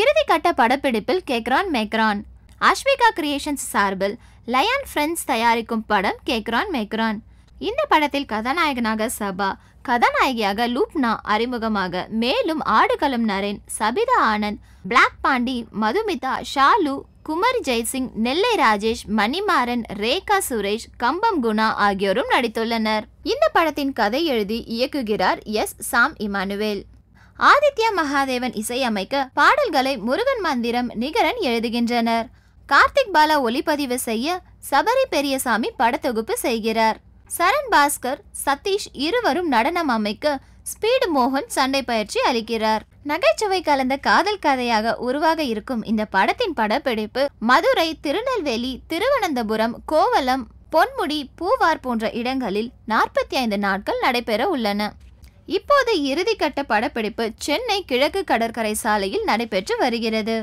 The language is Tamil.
இறுதி கட்ட படப்பிடிப்பில் கேக்ரான் மேக்ரான் அஸ்விகா கிரியேஷன்ஸ் சார்பில் லயான் ஃப்ரெண்ட்ஸ் தயாரிக்கும் படம் கேக்ரான் மேக்ரான் இந்த படத்தில் கதாநாயகனாக சபா கதாநாயகியாக லூப்னா அறிமுகமாக மேலும் ஆடுகளம் நரேன் சபிதா ஆனந்த் பிளாக் பாண்டி மதுமிதா ஷாலு குமரி ஜெய்சிங் நெல்லை ராஜேஷ் மணிமாறன் ரேகா சுரேஷ் கம்பம் குணா ஆகியோரும் நடித்துள்ளனர் இந்த படத்தின் கதை எழுதி இயக்குகிறார் S Sam Emmanuel Adithya Mahadevan இசையமைக்க பாடல்களை முருகன் மந்திரம் நிகரன் எழுதுகின்றனர் கார்த்திக் பாலா ஒளிப்பதிவு செய்ய சபரி பெரியசாமி படத்தொகுப்பு செய்கிறார் சரண் பாஸ்கர் சதீஷ் இருவரும் நடனம் அமைக்க ஸ்பீடு மோகன் சண்டை பயிற்சி அளிக்கிறார் நகைச்சுவை கலந்த காதல் கதையாக உருவாக இருக்கும் இந்த படத்தின் படப்பிடிப்பு மதுரை திருநெல்வேலி திருவனந்தபுரம் கோவலம் பொன்முடி பூவார் போன்ற இடங்களில் நாற்பத்தி ஐந்து நாட்கள் நடைபெற உள்ளன இப்போது இறுதிக்கட்ட படப்பிடிப்பு சென்னை கிழக்கு கடற்கரை சாலையில் நடைபெற்று வருகிறது